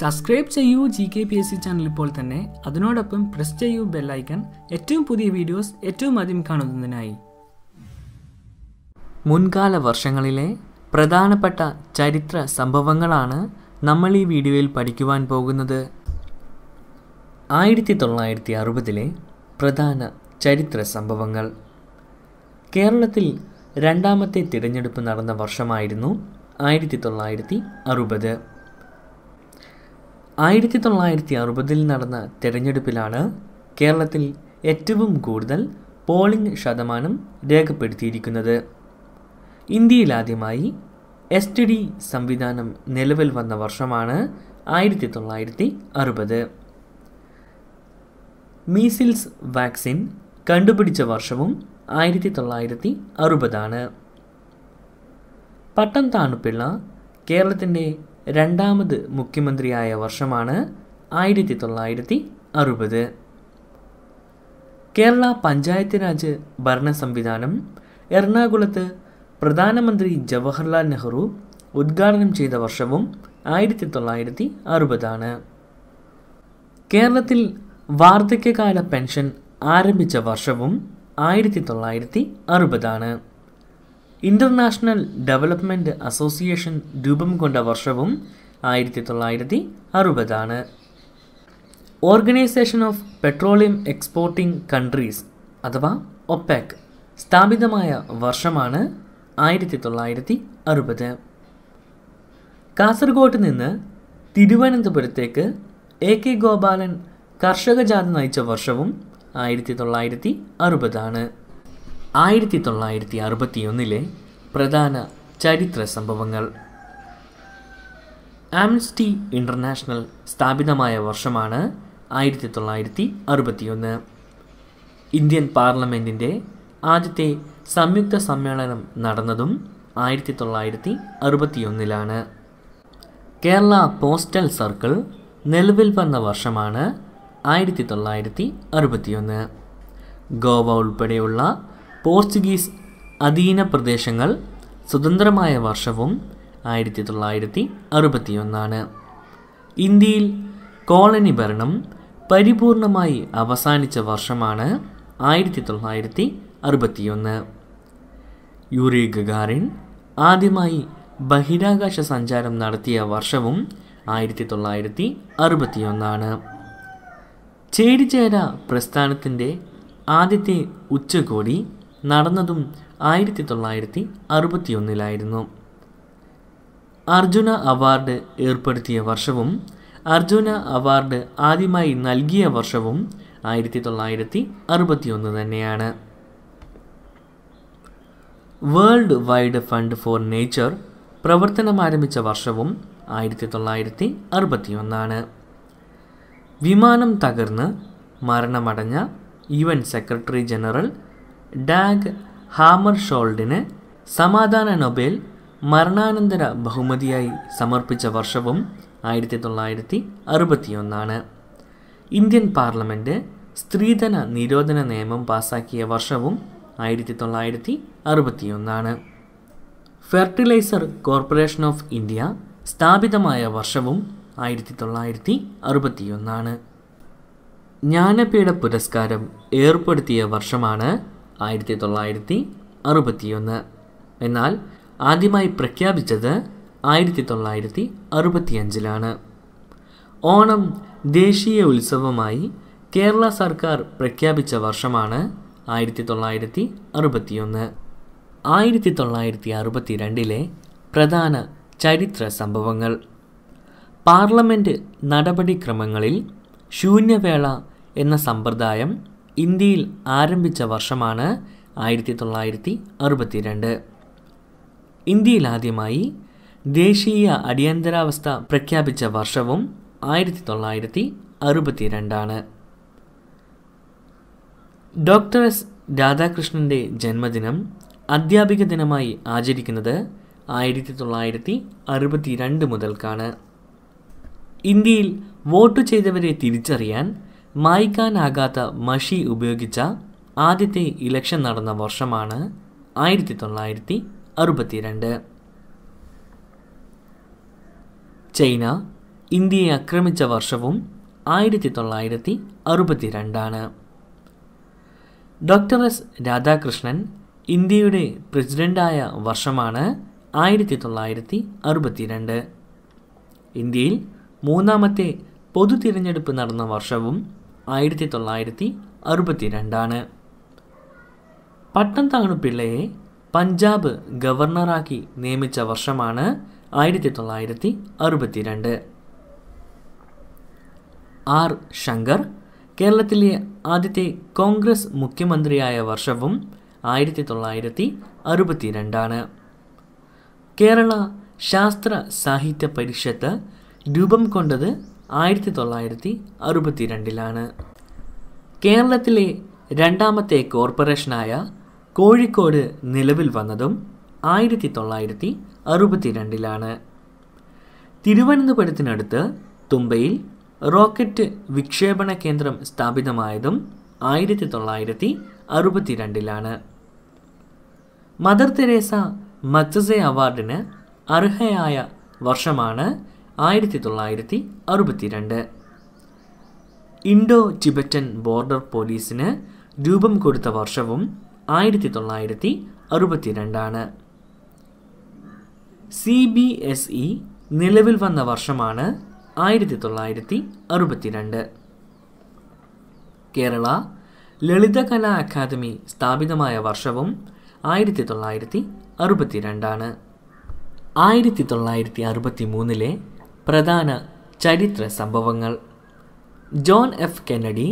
subscribe ചെയ്യൂ G K P S C channel ഇപ്പോൾ തന്നെ അതിനോടൊപ്പം പ്രസ് ചെയ്യൂ ബെല്ലൈക്കൺ ഏറ്റവും പുതിയ വീഡിയോസ് ഏറ്റവും ആദ്യം കാണുന്നതിനായി മുൻകാല വർഷങ്ങളിലെ പ്രധാനപ്പെട്ട ചരിത്ര സംഭവങ്ങളാണ് നമ്മൾ ഈ വീഡിയോയിൽ പഠിക്കുവാൻ പോകുന്നത് ആയിരത്തി തൊള്ളായിരത്തി അറുപതിലെ പ്രധാന ചരിത്ര സംഭവങ്ങൾ കേരളത്തിൽ രണ്ടാമത്തെ തിരഞ്ഞെടുപ്പ് നടന്ന വർഷമായിരുന്നു ആയിരത്തി തൊള്ളായിരത്തി അറുപത് ആയിരത്തി തൊള്ളായിരത്തി അറുപതിൽ നടന്ന തെരഞ്ഞെടുപ്പിലാണ് കേരളത്തിൽ ഏറ്റവും കൂടുതൽ പോളിംഗ് ശതമാനം രേഖപ്പെടുത്തിയിരിക്കുന്നത് ഇന്ത്യയിലാദ്യമായി എസ് ടി ഡി സംവിധാനം നിലവിൽ വന്ന വർഷമാണ് ആയിരത്തി തൊള്ളായിരത്തി അറുപത് മീസിൽസ് വാക്സിൻ കണ്ടുപിടിച്ച വർഷവും ആയിരത്തി തൊള്ളായിരത്തി അറുപതാണ് പട്ടം താണുപിള്ള കേരളത്തിൻ്റെ രണ്ടാമത് മുഖ്യമന്ത്രിയായ വർഷമാണ് ആയിരത്തി തൊള്ളായിരത്തി അറുപത് കേരള പഞ്ചായത്ത് രാജ് ഭരണ സംവിധാനം എറണാകുളത്ത് പ്രധാനമന്ത്രി ജവഹർലാൽ നെഹ്റു ഉദ്ഘാടനം ചെയ്ത വർഷവും ആയിരത്തി തൊള്ളായിരത്തി അറുപതാണ് കേരളത്തിൽ വാർദ്ധക്യകാല പെൻഷൻ ആരംഭിച്ച വർഷവും ആയിരത്തി തൊള്ളായിരത്തി അറുപതാണ് ഇന്റർനാഷണൽ ഡെവലപ്മെന്റ് അസോസിയേഷൻ രൂപം കൊണ്ട വർഷവും ആയിരത്തി തൊള്ളായിരത്തി അറുപതാണ് organisation of petroleum exporting countries അഥവാ ഒപ്പാക് സ്ഥാപിതമായ വർഷമാണ് ആയിരത്തി തൊള്ളായിരത്തി അറുപത് കാസർഗോട്ട് നിന്ന് തിരുവനന്തപുരത്തേക്ക് എ കെ ഗോപാലൻ കർഷകജാഥ നയിച്ച വർഷവും ആയിരത്തി തൊള്ളായിരത്തി അറുപതാണ് ആയിരത്തി തൊള്ളായിരത്തി അറുപത്തിയൊന്നിലെ പ്രധാന ചരിത്ര സംഭവങ്ങൾ ആംസ്റ്റി ഇൻ്റർനാഷണൽ സ്ഥാപിതമായ വർഷമാണ് ആയിരത്തി തൊള്ളായിരത്തി അറുപത്തിയൊന്ന് ഇന്ത്യൻ പാർലമെൻറ്റിൻ്റെ ആദ്യത്തെ സംയുക്ത സമ്മേളനം നടന്നതും ആയിരത്തി തൊള്ളായിരത്തി അറുപത്തിയൊന്നിലാണ് കേരള പോസ്റ്റൽ സർക്കിൾ നിലവിൽ വന്ന വർഷമാണ് ആയിരത്തി തൊള്ളായിരത്തി അറുപത്തിയൊന്ന് ഗോവ ഉൾപ്പെടെയുള്ള പോർച്ചുഗീസ് അധീന പ്രദേശങ്ങൾ സ്വതന്ത്രമായ വർഷവും ആയിരത്തി തൊള്ളായിരത്തി അറുപത്തിയൊന്നാണ് ഇന്ത്യയിൽ കോളനി ഭരണം പരിപൂർണമായി അവസാനിച്ച വർഷമാണ് ആയിരത്തി തൊള്ളായിരത്തി അറുപത്തിയൊന്ന് യൂറി ഗഗാറിൻ ആദ്യമായി ബഹിരാകാശ സഞ്ചാരം നടത്തിയ വർഷവും ആയിരത്തി തൊള്ളായിരത്തി അറുപത്തിയൊന്നാണ് ചേരിചേര പ്രസ്ഥാനത്തിൻ്റെ ആദ്യത്തെ ഉച്ചകോടി നടന്നതും ആയിരത്തി തൊള്ളായിരത്തി അറുപത്തിയൊന്നിലായിരുന്നു അർജുന അവാർഡ് ഏർപ്പെടുത്തിയ വർഷവും അർജുന അവാർഡ് ആദ്യമായി നൽകിയ വർഷവും ആയിരത്തി തൊള്ളായിരത്തി അറുപത്തിയൊന്ന് തന്നെയാണ് world wide fund for nature പ്രവർത്തനം ആരംഭിച്ച വർഷവും ആയിരത്തി തൊള്ളായിരത്തി അറുപത്തിയൊന്നാണ് വിമാനം തകർന്ന് മരണമടഞ്ഞ U N secretary general Dag ഹാമർ ഷോൾഡിന് സമാധാന നൊബേൽ മരണാനന്തര ബഹുമതിയായി സമർപ്പിച്ച വർഷവും ആയിരത്തി തൊള്ളായിരത്തി അറുപത്തിയൊന്നാണ് ഇന്ത്യൻ പാർലമെൻറ്റ് സ്ത്രീധന നിരോധന നിയമം പാസാക്കിയ വർഷവും ആയിരത്തി തൊള്ളായിരത്തി അറുപത്തിയൊന്നാണ് ഫെർട്ടിലൈസർ കോർപ്പറേഷൻ ഓഫ് ഇന്ത്യ സ്ഥാപിതമായ വർഷവും ആയിരത്തി തൊള്ളായിരത്തി അറുപത്തിയൊന്നാണ് ജ്ഞാനപീഠ പുരസ്കാരം ഏർപ്പെടുത്തിയ വർഷമാണ് ആയിരത്തി തൊള്ളായിരത്തി അറുപത്തിയൊന്ന് എന്നാൽ ആദ്യമായി പ്രഖ്യാപിച്ചത് ആയിരത്തി തൊള്ളായിരത്തി അറുപത്തിയഞ്ചിലാണ് ഓണം ദേശീയ ഉത്സവമായി കേരള സർക്കാർ പ്രഖ്യാപിച്ച വർഷമാണ് ആയിരത്തി തൊള്ളായിരത്തി അറുപത്തിയൊന്ന് ആയിരത്തി തൊള്ളായിരത്തി അറുപത്തി രണ്ടിലെ പ്രധാന ചരിത്ര സംഭവങ്ങൾ പാർലമെൻറ്റ് നടപടിക്രമങ്ങളിൽ ശൂന്യവേള എന്ന സമ്പ്രദായം ഇന്ത്യയിൽ ആരംഭിച്ച വർഷമാണ് ആയിരത്തി തൊള്ളായിരത്തി അറുപത്തിരണ്ട് ഇന്ത്യയിൽ ആദ്യമായി ദേശീയ അടിയന്തരാവസ്ഥ പ്രഖ്യാപിച്ച വർഷവും ആയിരത്തി തൊള്ളായിരത്തി അറുപത്തിരണ്ടാണ് ഡോക്ടർ എസ് രാധാകൃഷ്ണൻ്റെ ജന്മദിനം അധ്യാപിക ദിനമായി ആചരിക്കുന്നത് ആയിരത്തി തൊള്ളായിരത്തി അറുപത്തിരണ്ട് മുതൽക്കാണ് ഇന്ത്യയിൽ വോട്ട് ചെയ്തവരെ തിരിച്ചറിയാൻ മായ്ക്കാനാകാത്ത മഷി ഉപയോഗിച്ച ആദ്യത്തെ ഇലക്ഷൻ നടന്ന വർഷമാണ് ആയിരത്തി തൊള്ളായിരത്തി അറുപത്തിരണ്ട് ചൈന ഇന്ത്യയെ ആക്രമിച്ച വർഷവും ആയിരത്തി തൊള്ളായിരത്തി അറുപത്തിരണ്ടാണ് ഡോക്ടർ എസ് രാധാകൃഷ്ണൻ ഇന്ത്യയുടെ പ്രസിഡൻ്റായ വർഷമാണ് ആയിരത്തി തൊള്ളായിരത്തി അറുപത്തിരണ്ട് ഇന്ത്യയിൽ മൂന്നാമത്തെ പൊതു തിരഞ്ഞെടുപ്പ് നടന്ന വർഷവും ആയിരത്തി തൊള്ളായിരത്തി അറുപത്തി രണ്ടാണ് പട്ടം താണു പിള്ളയെ പഞ്ചാബ് ഗവർണറാക്കി നിയമിച്ച വർഷമാണ് ആയിരത്തി തൊള്ളായിരത്തി അറുപത്തിരണ്ട് ആർ ശങ്കർ കേരളത്തിലെ ആദ്യത്തെ കോൺഗ്രസ് മുഖ്യമന്ത്രിയായ വർഷവും ആയിരത്തി തൊള്ളായിരത്തി അറുപത്തിരണ്ടാണ് കേരള ശാസ്ത്ര സാഹിത്യ പരിഷത്ത് രൂപം കൊണ്ടത് ആയിരത്തി തൊള്ളായിരത്തി അറുപത്തി രണ്ടിലാണ് കേരളത്തിലെ രണ്ടാമത്തെ കോർപ്പറേഷനായ കോഴിക്കോട് നിലവിൽ വന്നതും ആയിരത്തി തൊള്ളായിരത്തി അറുപത്തിരണ്ടിലാണ് തിരുവനന്തപുരത്തിനടുത്ത് തുമ്പയിൽ റോക്കറ്റ് വിക്ഷേപണ കേന്ദ്രം സ്ഥാപിതമായതും ആയിരത്തി തൊള്ളായിരത്തി അറുപത്തിരണ്ടിലാണ് മദർ തെരേസ മക്സസെ അവാർഡിന് അർഹയായ വർഷമാണ് ആയിരത്തി തൊള്ളായിരത്തി അറുപത്തിരണ്ട് ഇൻഡോ ടിബറ്റൻ ബോർഡർ പോലീസിന് രൂപം കൊടുത്ത വർഷവും ആയിരത്തി തൊള്ളായിരത്തി അറുപത്തിരണ്ടാണ് സി ബി എസ് ഇ നിലവിൽ വന്ന വർഷമാണ് ആയിരത്തി തൊള്ളായിരത്തി അറുപത്തിരണ്ട് കേരള ലളിതകലാ അക്കാദമി സ്ഥാപിതമായ വർഷവും ആയിരത്തി തൊള്ളായിരത്തി അറുപത്തിരണ്ടാണ് ആയിരത്തി തൊള്ളായിരത്തി അറുപത്തി മൂന്നിലെ പ്രധാന ചരിത്ര സംഭവങ്ങൾ ജോൺ എഫ് കെന്നഡി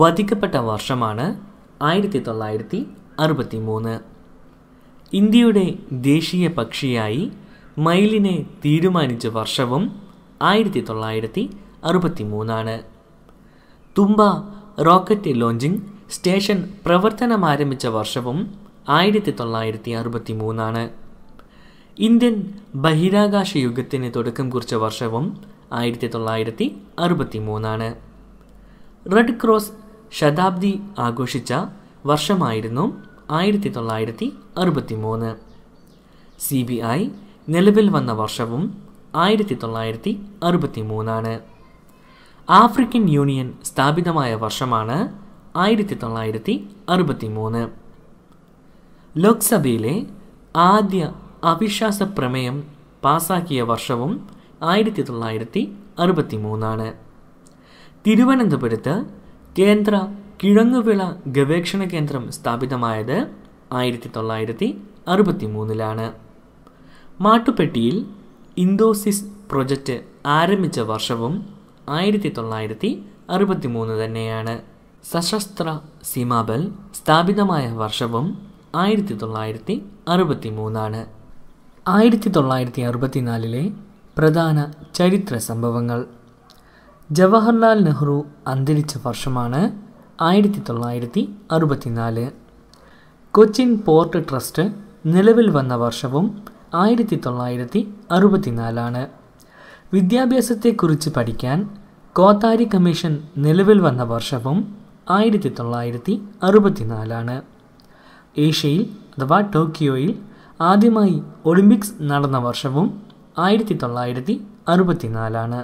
വധിക്കപ്പെട്ട വർഷമാണ് ആയിരത്തി തൊള്ളായിരത്തി അറുപത്തി മൂന്ന് ഇന്ത്യയുടെ ദേശീയ പക്ഷിയായി മയിലിനെ തീരുമാനിച്ച വർഷവും ആയിരത്തി തൊള്ളായിരത്തി അറുപത്തി മൂന്നാണ് തുമ്പ റോക്കറ്റ് ലോഞ്ചിങ് സ്റ്റേഷൻ പ്രവർത്തനം ആരംഭിച്ച വർഷവും ആയിരത്തി തൊള്ളായിരത്തി അറുപത്തി മൂന്നാണ് ഇന്ത്യൻ ബഹിരാകാശ യുഗത്തിന് തുടക്കം കുറിച്ച വർഷവും ആയിരത്തി തൊള്ളായിരത്തി അറുപത്തി മൂന്നാണ് റെഡ് ക്രോസ് ശതാബ്ദി ആഘോഷിച്ച വർഷമായിരുന്നു ആയിരത്തി തൊള്ളായിരത്തി അറുപത്തി മൂന്ന് സി ബി ഐ നിലവിൽ വന്ന വർഷവും ആയിരത്തി തൊള്ളായിരത്തി അറുപത്തി മൂന്നാണ് ആഫ്രിക്കൻ യൂണിയൻ സ്ഥാപിതമായ വർഷമാണ് ആയിരത്തി തൊള്ളായിരത്തി അറുപത്തി മൂന്ന് ലോക്സഭയിലെ ആദ്യ അവിശ്വാസ പ്രമേയം പാസാക്കിയ വർഷവും ആയിരത്തി തൊള്ളായിരത്തി അറുപത്തി മൂന്നാണ് തിരുവനന്തപുരത്ത് കേന്ദ്ര കിഴങ്ങുവിള ഗവേഷണ കേന്ദ്രം സ്ഥാപിതമായത് ആയിരത്തി തൊള്ളായിരത്തി അറുപത്തി മൂന്നിലാണ് മാട്ടുപെട്ടിയിൽ ഇൻഡോസിസ് പ്രൊജക്റ്റ് ആരംഭിച്ച വർഷവും ആയിരത്തി തൊള്ളായിരത്തി അറുപത്തി മൂന്ന് തന്നെയാണ് സശസ്ത്ര സീമാബൽ സ്ഥാപിതമായ വർഷവും ആയിരത്തി തൊള്ളായിരത്തി അറുപത്തി മൂന്നാണ് ആയിരത്തി തൊള്ളായിരത്തി അറുപത്തിനാലിലെ പ്രധാന ചരിത്ര സംഭവങ്ങൾ ജവഹർലാൽ നെഹ്റു അന്തരിച്ച വർഷമാണ് ആയിരത്തി തൊള്ളായിരത്തി അറുപത്തിനാല് കൊച്ചിൻ പോർട്ട് ട്രസ്റ്റ് നിലവിൽ വന്ന വർഷവും ആയിരത്തി തൊള്ളായിരത്തി അറുപത്തിനാലാണ് വിദ്യാഭ്യാസത്തെക്കുറിച്ച് പഠിക്കാൻ കോത്താരി കമ്മീഷൻ നിലവിൽ വന്ന വർഷവും ആയിരത്തി തൊള്ളായിരത്തി അറുപത്തിനാലാണ് ഏഷ്യയിൽ അഥവാ ടോക്കിയോയിൽ ആദ്യമായി ഒളിമ്പിക്സ് നടന്ന വർഷവും ആയിരത്തി തൊള്ളായിരത്തി അറുപത്തിനാലാണ്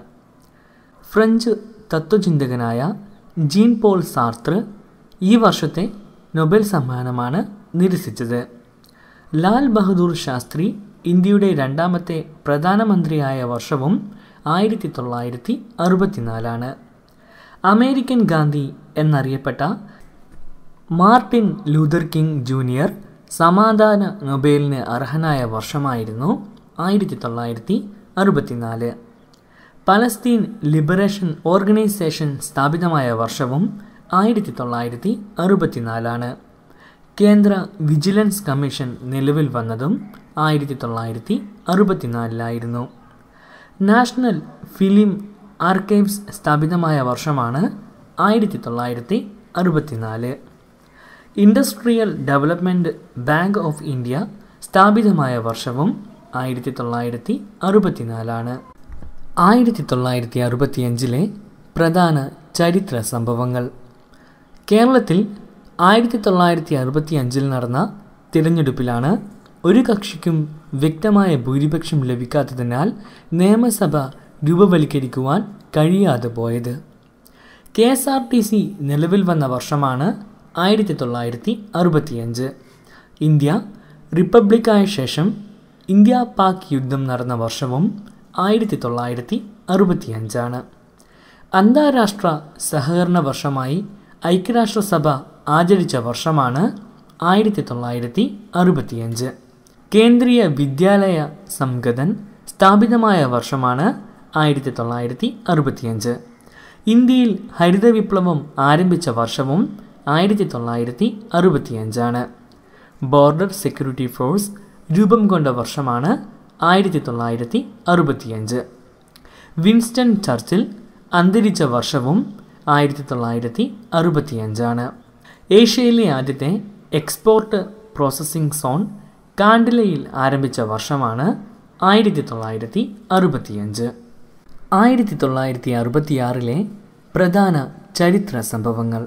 ഫ്രഞ്ച് തത്വചിന്തകനായ ജീൻ പോൾ സാർത്ര് ഈ വർഷത്തെ നൊബേൽ സമ്മാനമാണ് നിരസിച്ചത് ലാൽ ബഹദൂർ ശാസ്ത്രി ഇന്ത്യയുടെ രണ്ടാമത്തെ പ്രധാനമന്ത്രിയായ വർഷവും ആയിരത്തി തൊള്ളായിരത്തി അറുപത്തിനാലാണ് അമേരിക്കൻ ഗാന്ധി എന്നറിയപ്പെട്ട മാർട്ടിൻ ലൂതർ കിങ് ജൂനിയർ സമാധാന നൊബേലിന് അർഹനായ വർഷമായിരുന്നു ആയിരത്തി തൊള്ളായിരത്തി അറുപത്തിനാല് പലസ്തീൻ ലിബറേഷൻ ഓർഗനൈസേഷൻ സ്ഥാപിതമായ വർഷവും ആയിരത്തി തൊള്ളായിരത്തി അറുപത്തിനാലാണ് കേന്ദ്ര വിജിലൻസ് കമ്മീഷൻ നിലവിൽ വന്നതും ആയിരത്തി തൊള്ളായിരത്തി അറുപത്തിനാലിലായിരുന്നു നാഷണൽ ഫിലിം ആർക്കൈവ്സ് സ്ഥാപിതമായ വർഷമാണ് ആയിരത്തി തൊള്ളായിരത്തി അറുപത്തിനാല് industrial development bank of India സ്ഥാപിതമായ വർഷവും ആയിരത്തി തൊള്ളായിരത്തി അറുപത്തിനാലാണ് ആയിരത്തി തൊള്ളായിരത്തി അറുപത്തിയഞ്ചിലെ പ്രധാന ചരിത്ര സംഭവങ്ങൾ കേരളത്തിൽ ആയിരത്തി തൊള്ളായിരത്തി അറുപത്തിയഞ്ചിൽ നടന്ന തിരഞ്ഞെടുപ്പിലാണ് ഒരു കക്ഷിക്കും വ്യക്തമായ ഭൂരിപക്ഷം ലഭിക്കാത്തതിനാൽ നിയമസഭ രൂപവൽക്കരിക്കുവാൻ കഴിയാതെ പോയത് K S R T C നിലവിൽ വന്ന വർഷമാണ് ആയിരത്തി തൊള്ളായിരത്തി അറുപത്തിയഞ്ച് ഇന്ത്യ റിപ്പബ്ലിക്കായ ശേഷം ഇന്ത്യ പാക് യുദ്ധം നടന്ന വർഷവും ആയിരത്തി തൊള്ളായിരത്തി അറുപത്തിയഞ്ചാണ് അന്താരാഷ്ട്ര സഹകരണ വർഷമായി ഐക്യരാഷ്ട്രസഭ ആചരിച്ച വർഷമാണ് ആയിരത്തി തൊള്ളായിരത്തി അറുപത്തിയഞ്ച് കേന്ദ്രീയ വിദ്യാലയ സംഗതൻ സ്ഥാപിതമായ വർഷമാണ് ആയിരത്തി തൊള്ളായിരത്തി അറുപത്തിയഞ്ച് ഇന്ത്യയിൽ ഹരിത വിപ്ലവം ആരംഭിച്ച വർഷവും ആയിരത്തി തൊള്ളായിരത്തി അറുപത്തിയഞ്ചാണ് ബോർഡർ സെക്യൂരിറ്റി ഫോഴ്സ് രൂപം കൊണ്ട വർഷമാണ് ആയിരത്തി തൊള്ളായിരത്തി അറുപത്തിയഞ്ച് വിൻസ്റ്റൺ ചർച്ചിൽ അന്തരിച്ച വർഷവും ആയിരത്തി തൊള്ളായിരത്തി അറുപത്തിയഞ്ചാണ് ഏഷ്യയിലെ ആദ്യത്തെ എക്സ്പോർട്ട് പ്രോസസ്സിംഗ് സോൺ കാണ്ടിലയിൽ ആരംഭിച്ച വർഷമാണ് ആയിരത്തി തൊള്ളായിരത്തി അറുപത്തിയഞ്ച് ആയിരത്തി തൊള്ളായിരത്തി അറുപത്തിയാറിലെ പ്രധാന ചരിത്ര സംഭവങ്ങൾ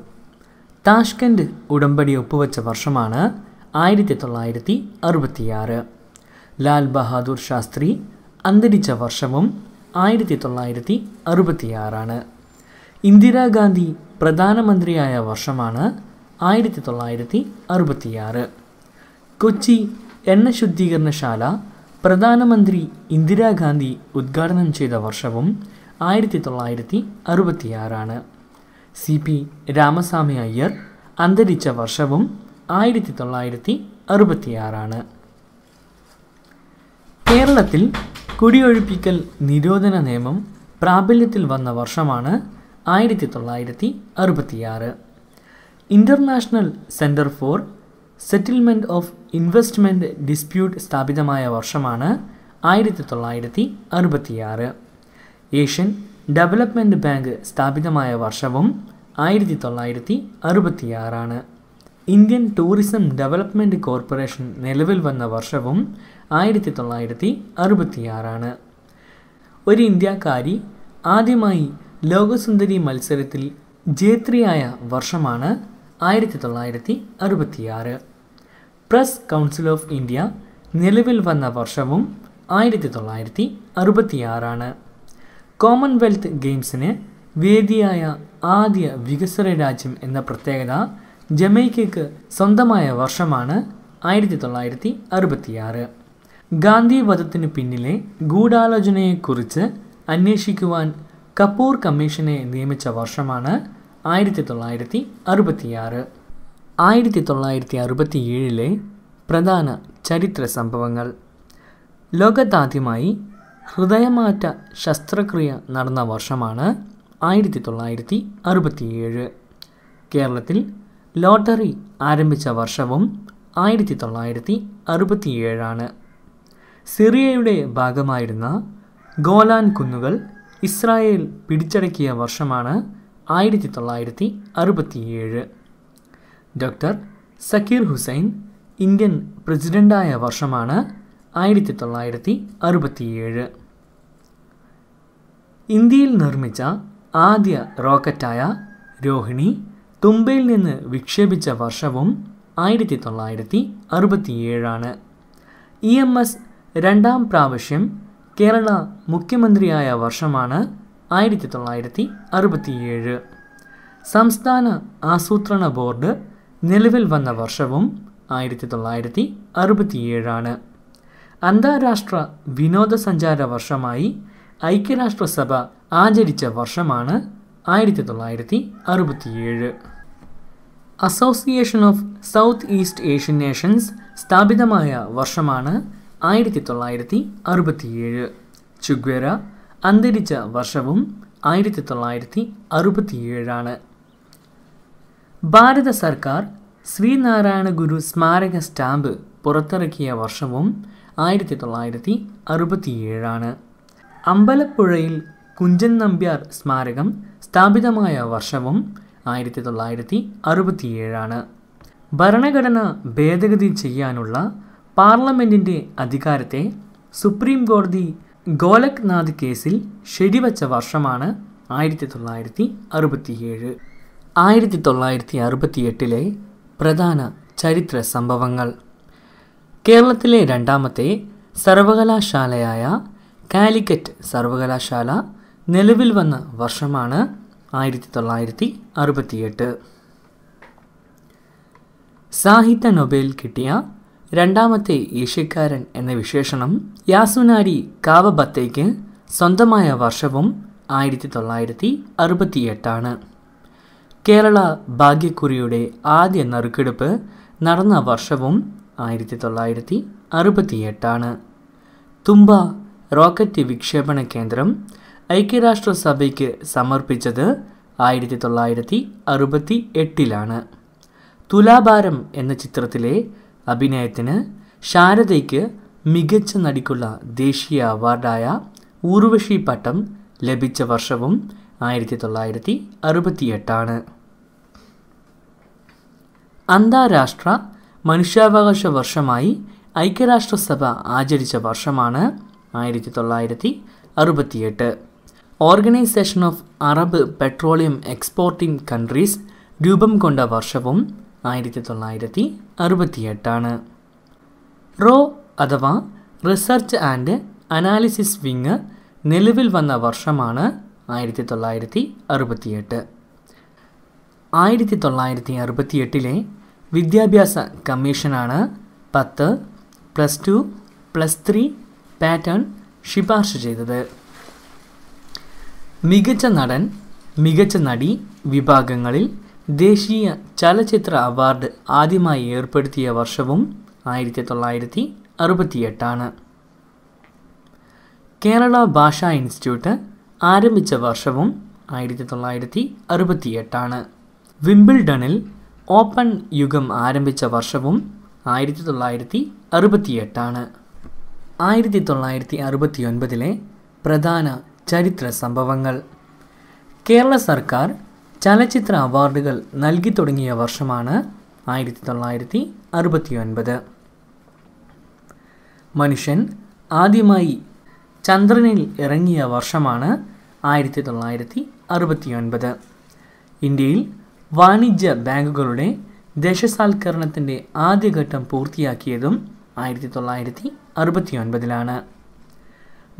താഷ്കൻഡ് ഉടമ്പടി ഒപ്പുവെച്ച വർഷമാണ് ആയിരത്തി തൊള്ളായിരത്തി അറുപത്തിയാറ് ലാൽ ബഹാദൂർ ശാസ്ത്രി അന്തരിച്ച വർഷവും ആയിരത്തി തൊള്ളായിരത്തി അറുപത്തിയാറാണ് ഇന്ദിരാഗാന്ധി പ്രധാനമന്ത്രിയായ വർഷമാണ് ആയിരത്തി തൊള്ളായിരത്തി അറുപത്തിയാറ് കൊച്ചി എണ്ണ ശുദ്ധീകരണശാല പ്രധാനമന്ത്രി ഇന്ദിരാഗാന്ധി ഉദ്ഘാടനം ചെയ്ത വർഷവും ആയിരത്തി തൊള്ളായിരത്തി അറുപത്തിയാറാണ് സി പി രാമസ്വാമി അയ്യർ അന്തരിച്ച വർഷവും ആയിരത്തി തൊള്ളായിരത്തി അറുപത്തിയാറാണ് കേരളത്തിൽ കുടിയൊഴിപ്പിക്കൽ നിരോധന നിയമം പ്രാബല്യത്തിൽ വന്ന വർഷമാണ് ആയിരത്തി തൊള്ളായിരത്തി അറുപത്തിയാറ് international centre for settlement of investment dispute സ്ഥാപിതമായ വർഷമാണ് ആയിരത്തി തൊള്ളായിരത്തി അറുപത്തിയാറ് ഏഷ്യൻ ഡെവലപ്മെൻറ്റ് ബാങ്ക് സ്ഥാപിതമായ വർഷവും ആയിരത്തി തൊള്ളായിരത്തി അറുപത്തിയാറാണ് ഇന്ത്യൻ ടൂറിസം ഡെവലപ്മെൻറ്റ് കോർപ്പറേഷൻ നിലവിൽ വന്ന വർഷവും ആയിരത്തി തൊള്ളായിരത്തി അറുപത്തിയാറാണ് ഒരു ഇന്ത്യക്കാരി ആദ്യമായി ലോകസുന്ദരി മത്സരത്തിൽ ജേത്രിയായ വർഷമാണ് ആയിരത്തി തൊള്ളായിരത്തി അറുപത്തിയാറ് പ്രസ് കൗൺസിൽ ഓഫ് ഇന്ത്യ നിലവിൽ വന്ന വർഷവും ആയിരത്തി തൊള്ളായിരത്തി അറുപത്തിയാറാണ് കോമൺവെൽത്ത് ഗെയിംസിന് വേദിയായ ആദ്യ വികസ്വര രാജ്യം എന്ന പ്രത്യേകത ജമൈക്കയ്ക്ക് സ്വന്തമായ വർഷമാണ് ആയിരത്തി തൊള്ളായിരത്തി അറുപത്തിയാറ് ഗാന്ധി വധത്തിനു പിന്നിലെ ഗൂഢാലോചനയെക്കുറിച്ച് അന്വേഷിക്കുവാൻ കപൂർ കമ്മീഷനെ നിയമിച്ച വർഷമാണ് ആയിരത്തി തൊള്ളായിരത്തി അറുപത്തിയാറ് ആയിരത്തി തൊള്ളായിരത്തി അറുപത്തിയേഴിലെ പ്രധാന ചരിത്ര സംഭവങ്ങൾ ലോകത്താദ്യമായി ഹൃദയമാറ്റ ശസ്ത്രക്രിയ നടന്ന വർഷമാണ് ആയിരത്തി തൊള്ളായിരത്തി അറുപത്തിയേഴ് കേരളത്തിൽ ലോട്ടറി ആരംഭിച്ച വർഷവും ആയിരത്തി തൊള്ളായിരത്തി അറുപത്തിയേഴാണ് സിറിയയുടെ ഭാഗമായിരുന്ന ഗോലാൻ കുന്നുകൾ ഇസ്രായേൽ പിടിച്ചടക്കിയ വർഷമാണ് ആയിരത്തി തൊള്ളായിരത്തി അറുപത്തിയേഴ് ഡോക്ടർ സക്കീർ ഹുസൈൻ ഇന്ത്യൻ പ്രസിഡൻ്റായ വർഷമാണ് ആയിരത്തി തൊള്ളായിരത്തി അറുപത്തിയേഴ് ഇന്ത്യയിൽ നിർമ്മിച്ച ആദ്യ റോക്കറ്റായ രോഹിണി തുമ്പയിൽ നിന്ന് വിക്ഷേപിച്ച വർഷവും ആയിരത്തി തൊള്ളായിരത്തി അറുപത്തിയേഴാണ് ഇ എം എസ് രണ്ടാം പ്രാവശ്യം കേരള മുഖ്യമന്ത്രിയായ വർഷമാണ് ആയിരത്തി തൊള്ളായിരത്തി അറുപത്തിയേഴ് സംസ്ഥാന ആസൂത്രണ ബോർഡ് നിലവിൽ വന്ന വർഷവും ആയിരത്തി തൊള്ളായിരത്തി അറുപത്തിയേഴാണ് അന്താരാഷ്ട്ര വിനോദസഞ്ചാര വർഷമായി ഐക്യരാഷ്ട്രസഭ ആചരിച്ച വർഷമാണ് ആയിരത്തി തൊള്ളായിരത്തി അറുപത്തിയേഴ് association of south east Asian nations സ്ഥാപിതമായ വർഷമാണ് ആയിരത്തി തൊള്ളായിരത്തി അറുപത്തിയേഴ് ചുഗ്വേര അന്തരിച്ച വർഷവും ആയിരത്തി തൊള്ളായിരത്തി അറുപത്തിയേഴാണ് ഭാരത സർക്കാർ ശ്രീനാരായണ ഗുരു സ്മാരക സ്റ്റാമ്പ് പുറത്തിറക്കിയ വർഷവും ആയിരത്തി തൊള്ളായിരത്തി അറുപത്തിയേഴാണ് അമ്പലപ്പുഴയിൽ കുഞ്ചൻ നമ്പ്യാർ സ്മാരകം സ്ഥാപിതമായ വർഷവും ആയിരത്തി തൊള്ളായിരത്തി അറുപത്തിയേഴാണ് ഭരണഘടന ഭേദഗതി ചെയ്യാനുള്ള പാർലമെൻറ്റിൻ്റെ അധികാരത്തെ സുപ്രീം കോടതി ഗോലക്നാഥ് കേസിൽ ശരിവച്ച വർഷമാണ് ആയിരത്തി തൊള്ളായിരത്തി അറുപത്തിയേഴ് ആയിരത്തി തൊള്ളായിരത്തി അറുപത്തിയെട്ടിലെ പ്രധാന ചരിത്ര സംഭവങ്ങൾ കേരളത്തിലെ രണ്ടാമത്തെ സർവകലാശാലയായ കാലിക്കറ്റ് സർവകലാശാല നിലവിൽ വന്ന വർഷമാണ് ആയിരത്തി തൊള്ളായിരത്തി അറുപത്തിയെട്ട് സാഹിത്യ നൊബേൽ കിട്ടിയ രണ്ടാമത്തെ ഏഷ്യക്കാരൻ എന്ന വിശേഷണം യാസുനാരി കാവബത്തേക്ക് സ്വന്തമായ വർഷവും ആയിരത്തി തൊള്ളായിരത്തി അറുപത്തിയെട്ടാണ് കേരള ഭാഗ്യക്കുറിയുടെ ആദ്യ നറുക്കെടുപ്പ് നടന്ന വർഷവും ആയിരത്തി തൊള്ളായിരത്തി അറുപത്തിയെട്ടാണ് തുമ്പ റോക്കറ്റ് വിക്ഷേപണ കേന്ദ്രം ഐക്യരാഷ്ട്രസഭയ്ക്ക് സമർപ്പിച്ചത് ആയിരത്തി തൊള്ളായിരത്തി അറുപത്തി എട്ടിലാണ് തുലാഭാരം എന്ന ചിത്രത്തിലെ അഭിനയത്തിന് ശാരദയ്ക്ക് മികച്ച നടിക്കുള്ള ദേശീയ അവാർഡായ ഊർവശി പട്ടം ലഭിച്ച വർഷവും ആയിരത്തി തൊള്ളായിരത്തി അറുപത്തിയെട്ടാണ് അന്താരാഷ്ട്ര മനുഷ്യാവകാശ വർഷമായി ഐക്യരാഷ്ട്രസഭ ആചരിച്ച വർഷമാണ് ആയിരത്തി തൊള്ളായിരത്തി അറുപത്തിയെട്ട് organisation of Arab petroleum exporting countries രൂപം കൊണ്ട വർഷവും ആയിരത്തി തൊള്ളായിരത്തി അറുപത്തിയെട്ടാണ് റോ അഥവാ റിസർച്ച് ആൻഡ് അനാലിസിസ് വിങ് നിലവിൽ വന്ന വർഷമാണ് ആയിരത്തി തൊള്ളായിരത്തി അറുപത്തിയെട്ട് ആയിരത്തി തൊള്ളായിരത്തി അറുപത്തിയെട്ടിലെ വിദ്യാഭ്യാസ കമ്മീഷനാണ് പത്ത് plus two plus three pattern ശുപാർശ ചെയ്തത് മികച്ച നടൻ മികച്ച നടി വിഭാഗങ്ങളിൽ ദേശീയ ചലച്ചിത്ര അവാർഡ് ആദ്യമായി ഏർപ്പെടുത്തിയ വർഷവും ആയിരത്തി തൊള്ളായിരത്തി അറുപത്തിയെട്ടാണ് കേരള ഭാഷാ ഇൻസ്റ്റിറ്റ്യൂട്ട് ആരംഭിച്ച വർഷവും ആയിരത്തി തൊള്ളായിരത്തി അറുപത്തിയെട്ടാണ് വിംബിൾഡണിൽ ഓപ്പൺ യുഗം ആരംഭിച്ച വർഷവും ആയിരത്തി തൊള്ളായിരത്തി അറുപത്തിയെട്ടാണ് ആയിരത്തി തൊള്ളായിരത്തി അറുപത്തി ഒൻപതിലെ പ്രധാന ചരിത്ര സംഭവങ്ങൾ കേരള സർക്കാർ ചലച്ചിത്ര അവാർഡുകൾ നൽകി തുടങ്ങിയ വർഷമാണ് ആയിരത്തി തൊള്ളായിരത്തി അറുപത്തി ഒൻപത് മനുഷ്യൻ ആദ്യമായി ചന്ദ്രനിൽ ഇറങ്ങിയ വർഷമാണ് ആയിരത്തി തൊള്ളായിരത്തി അറുപത്തി ഒൻപത് ഇന്ത്യയിൽ വാണിജ്യ ബാങ്കുകളുടെ ദേശസാൽക്കരണത്തിൻ്റെ ആദ്യഘട്ടം പൂർത്തിയാക്കിയതും ആയിരത്തി തൊള്ളായിരത്തി അറുപത്തി ഒൻപതിലാണ്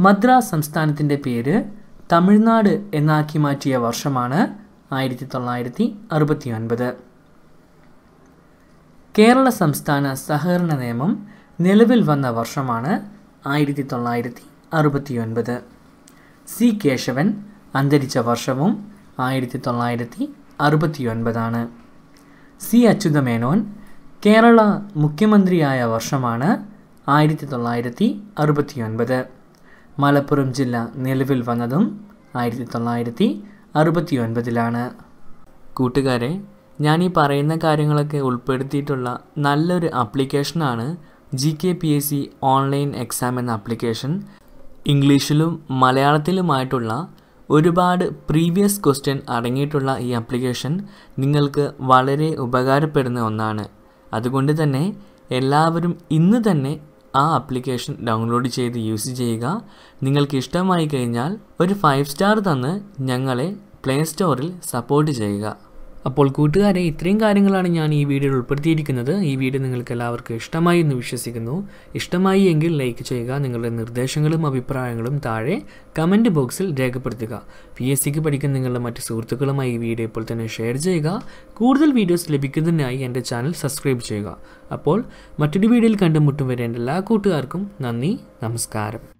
മദ്രാസ് സംസ്ഥാനത്തിൻ്റെ പേര് തമിഴ്നാട് എന്നാക്കി മാറ്റിയ വർഷമാണ് ആയിരത്തി തൊള്ളായിരത്തി അറുപത്തി ഒൻപത് കേരള സംസ്ഥാന സഹകരണ നിയമം നിലവിൽ വന്ന വർഷമാണ് ആയിരത്തി തൊള്ളായിരത്തി അറുപത്തി ഒൻപത് സി കേശവൻ അന്തരിച്ച വർഷവും ആയിരത്തി തൊള്ളായിരത്തി അറുപത്തിയൊൻപതാണ് സി മേനോൻ കേരള മുഖ്യമന്ത്രിയായ വർഷമാണ് ആയിരത്തി തൊള്ളായിരത്തി അറുപത്തിയൊൻപത് മലപ്പുറം ജില്ല നിലവിൽ വന്നതും ആയിരത്തി തൊള്ളായിരത്തി അറുപത്തിയൊൻപതിലാണ് കൂട്ടുകാരെ ഞാൻ ഈ പറയുന്ന കാര്യങ്ങളൊക്കെ ഉൾപ്പെടുത്തിയിട്ടുള്ള നല്ലൊരു ആപ്ലിക്കേഷനാണ് G K P S C online exam എന്ന ആപ്ലിക്കേഷൻ ഇംഗ്ലീഷിലും മലയാളത്തിലുമായിട്ടുള്ള ഒരുപാട് പ്രീവിയസ് ക്വസ്റ്റ്യൻ അടങ്ങിയിട്ടുള്ള ഈ ആപ്ലിക്കേഷൻ നിങ്ങൾക്ക് വളരെ ഉപകാരപ്പെടുന്ന ഒന്നാണ് അതുകൊണ്ട് തന്നെ എല്ലാവരും ഇന്ന് തന്നെ ആ ആപ്ലിക്കേഷൻ ഡൗൺലോഡ് ചെയ്ത് യൂസ് ചെയ്യുക നിങ്ങൾക്ക് ഇഷ്ടമായി കഴിഞ്ഞാൽ ഒരു ഫൈവ് സ്റ്റാർ തന്ന് ഞങ്ങളെ പ്ലേ സ്റ്റോറിൽ സപ്പോർട്ട് ചെയ്യുക അപ്പോൾ കൂട്ടുകാരെ ഇത്രയും കാര്യങ്ങളാണ് ഞാൻ ഈ വീഡിയോയിൽ ഉൾപ്പെടുത്തിയിരിക്കുന്നത് ഈ വീഡിയോ നിങ്ങൾക്ക് എല്ലാവർക്കും ഇഷ്ടമായി എന്ന് വിശ്വസിക്കുന്നു ഇഷ്ടമായി എങ്കിൽ ലൈക്ക് ചെയ്യുക നിങ്ങളുടെ നിർദ്ദേശങ്ങളും അഭിപ്രായങ്ങളും താഴെ കമൻറ്റ് ബോക്സിൽ രേഖപ്പെടുത്തുക പി എസ് സിക്ക് പഠിക്കുന്ന നിങ്ങളുടെ മറ്റ് സുഹൃത്തുക്കളുമായി ഈ വീഡിയോ ഇപ്പോൾ തന്നെ ഷെയർ ചെയ്യുക കൂടുതൽ വീഡിയോസ് ലഭിക്കുന്നതിനായി എൻ്റെ ചാനൽ സബ്സ്ക്രൈബ് ചെയ്യുക അപ്പോൾ മറ്റൊരു വീഡിയോയിൽ കണ്ടുമുട്ടും വരെ എല്ലാ കൂട്ടുകാർക്കും നന്ദി നമസ്കാരം